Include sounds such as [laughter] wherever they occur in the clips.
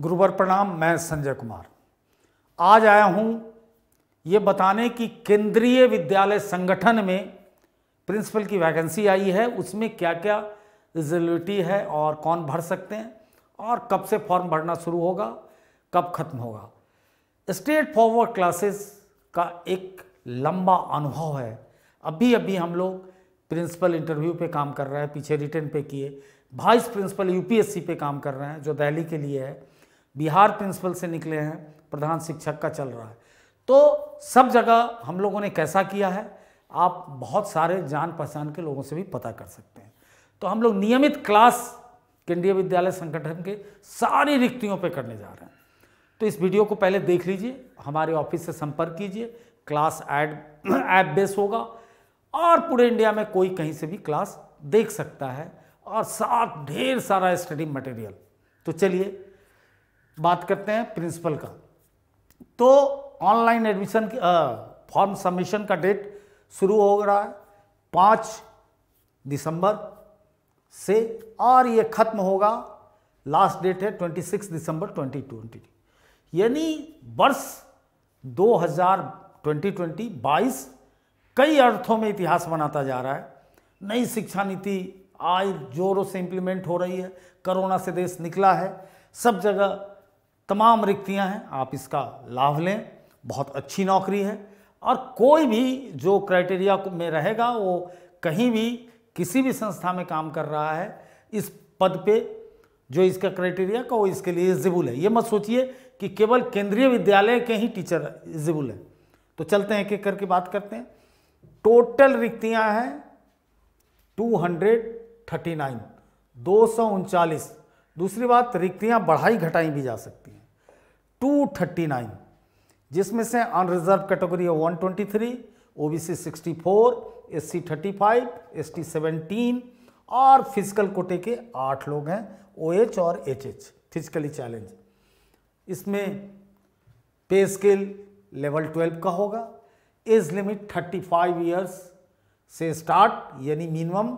गुरुवर प्रणाम मैं संजय कुमार आज आया हूँ ये बताने कि केंद्रीय विद्यालय संगठन में प्रिंसिपल की वैकेंसी आई है उसमें क्या क्या रिजल्विटी है और कौन भर सकते हैं और कब से फॉर्म भरना शुरू होगा कब खत्म होगा स्टेट फॉरवर्ड क्लासेस का एक लंबा अनुभव है अभी अभी हम लोग प्रिंसिपल इंटरव्यू पे काम कर रहे हैं पीछे रिटर्न पे किए वाइस प्रिंसिपल यूपीएससी पे काम कर रहे हैं जो दिल्ली के लिए है बिहार प्रिंसिपल से निकले हैं प्रधान शिक्षक का चल रहा है तो सब जगह हम लोगों ने कैसा किया है आप बहुत सारे जान पहचान के लोगों से भी पता कर सकते हैं तो हम लोग नियमित क्लास केंद्रीय विद्यालय संगठन के सारी रिक्तियों पर करने जा रहे हैं तो इस वीडियो को पहले देख लीजिए हमारे ऑफिस से संपर्क कीजिए क्लास ऐड [clears throat] ऐप बेस होगा और पूरे इंडिया में कोई कहीं से भी क्लास देख सकता है और साथ ढेर सारा स्टडी मटेरियल तो चलिए बात करते हैं प्रिंसिपल का तो ऑनलाइन एडमिशन फॉर्म सबमिशन का डेट शुरू हो रहा है पाँच दिसंबर से और ये ख़त्म होगा लास्ट डेट है 26 दिसंबर 2020 यानी वर्ष ट्वेंटी 2020 बाईस कई अर्थों में इतिहास बनाता जा रहा है नई शिक्षा नीति आज जोरों से इम्प्लीमेंट हो रही है कोरोना से देश निकला है सब जगह तमाम रिक्तियां हैं आप इसका लाभ लें बहुत अच्छी नौकरी है और कोई भी जो क्राइटेरिया में रहेगा वो कहीं भी किसी भी संस्था में काम कर रहा है इस पद पे जो इसका क्राइटेरिया का वो इसके लिए एलिजिबल है ये मत सोचिए कि केवल केंद्रीय विद्यालय के ही टीचर इजिबुल है तो चलते हैं एक एक करके बात करते हैं टोटल रिक्तियां हैं टू हंड्रेड थर्टी नाइन दो सौ उनचालीस दूसरी बात रिक्तियाँ बढ़ाई घटाई भी जा सकती हैं 239 जिसमें से अनरिजर्व कैटेगरी है 123, ओबीसी 64, एससी 35, एसटी 17 और फिजिकल कोटे के आठ लोग हैं ओएच और एचएच फिजिकली चैलेंज इसमें पे स्केल लेवल 12 का होगा एज लिमिट 35 ईयर्स से स्टार्ट यानी मिनिमम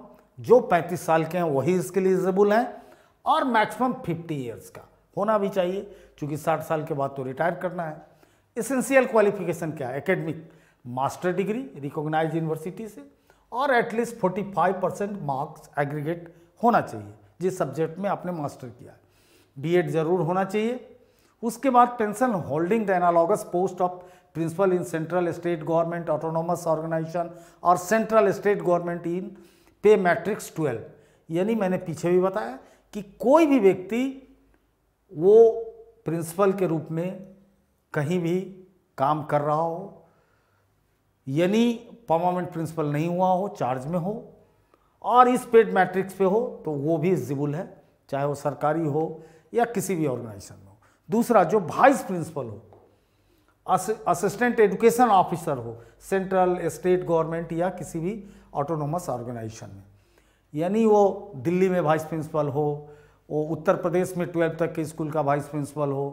जो 35 साल के हैं वही इसके लिए एलिजिबल हैं और मैक्सिमम 50 इयर्स का होना भी चाहिए क्योंकि 60 साल के बाद तो रिटायर करना है इसेंशियल क्वालिफिकेशन क्या है academic master degree recognise university से और एटलीस्ट 45 परसेंट मार्क्स एग्रीगेट होना चाहिए जिस सब्जेक्ट में आपने मास्टर किया है बी जरूर होना चाहिए उसके बाद pension holding the analogous post of principal in central state government autonomous organisation और central state government in pay matrix twelve यानी मैंने पीछे भी बताया कि कोई भी व्यक्ति वो प्रिंसिपल के रूप में कहीं भी काम कर रहा हो यानी परमानेंट प्रिंसिपल नहीं हुआ हो चार्ज में हो और इस पेड मैट्रिक्स पे हो तो वो भी जिबुल है चाहे वो सरकारी हो या किसी भी ऑर्गेनाइजेशन में हो दूसरा जो वाइस प्रिंसिपल हो असिस्टेंट एजुकेशन ऑफिसर हो सेंट्रल स्टेट गवर्नमेंट या किसी भी ऑटोनोमस ऑर्गेनाइजेशन में यानी वो दिल्ली में वाइस प्रिंसिपल हो वो उत्तर प्रदेश में ट्वेल्थ तक के स्कूल का वाइस प्रिंसिपल हो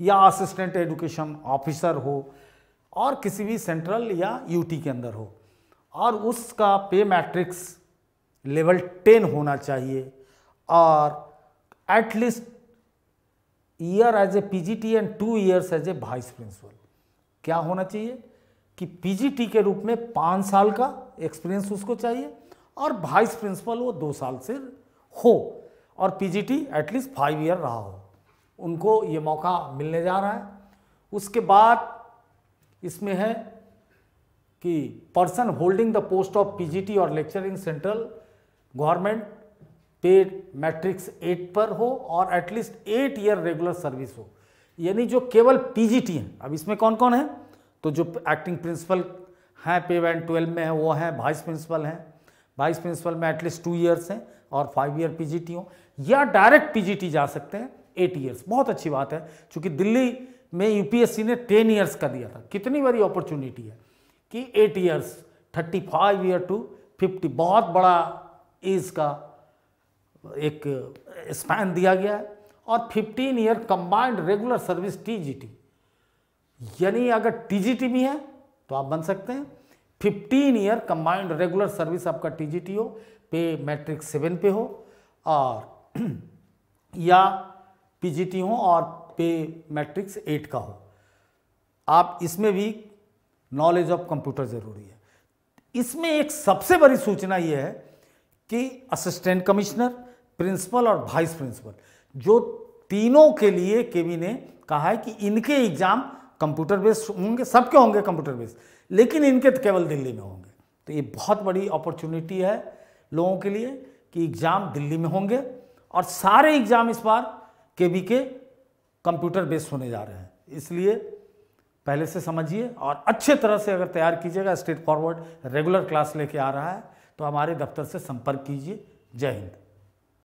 या असिस्टेंट एजुकेशन ऑफिसर हो और किसी भी सेंट्रल या यूटी के अंदर हो और उसका पे मैट्रिक्स लेवल टेन होना चाहिए और at least year as a PGT and two years as a vice principal क्या होना चाहिए कि पीजीटी के रूप में पाँच साल का एक्सपीरियंस उसको चाहिए और वाइस प्रिंसिपल वो दो साल से हो और पीजीटी एटलीस्ट फाइव ईयर रहा हो उनको ये मौका मिलने जा रहा है उसके बाद इसमें है कि person holding the post of PGT और lecturing central government paid matrix eight पर हो और at least eight year regular service हो यानी जो केवल पीजीटी हैं अब इसमें कौन कौन है तो जो एक्टिंग प्रिंसिपल हैं पे वैन ट्वेल्व में है वो हैं वाइस प्रिंसिपल हैं वाइस प्रिंसिपल में एटलीस्ट टू ईयर्स हैं और फाइव ईयर पीजीटी हो या डायरेक्ट पीजीटी जा सकते हैं एट ईयर्स बहुत अच्छी बात है क्योंकि दिल्ली में यूपीएससी ने टेन ईयर्स का दिया था कितनी बड़ी अपॉर्चुनिटी है कि eight years thirty five year to fifty बहुत बड़ा एज का एक स्पैन दिया गया है और fifteen year combined regular service TGT यानी अगर टीजीटी भी है तो आप बन सकते हैं 15 ईयर कंबाइंड रेगुलर सर्विस आपका टीजीटी हो पे मैट्रिक्स सेवन पे हो और [clears throat] या पीजीटी हो और पे मैट्रिक्स एट का हो आप इसमें भी नॉलेज ऑफ कंप्यूटर ज़रूरी है इसमें एक सबसे बड़ी सूचना यह है कि असिस्टेंट कमिश्नर प्रिंसिपल और वाइस प्रिंसिपल जो तीनों के लिए केवी ने कहा है कि इनके एग्जाम कंप्यूटर बेस्ड होंगे सबके होंगे कंप्यूटर बेस्ड लेकिन इनके तो केवल दिल्ली में होंगे तो ये बहुत बड़ी अपॉर्चुनिटी है लोगों के लिए कि एग्ज़ाम दिल्ली में होंगे और सारे एग्ज़ाम इस बार के बी के कंप्यूटर बेस्ड होने जा रहे हैं इसलिए पहले से समझिए और अच्छे तरह से अगर तैयार कीजिएगा स्ट्रेट फॉरवर्ड रेगुलर क्लास लेके आ रहा है तो हमारे दफ्तर से संपर्क कीजिए जय हिंद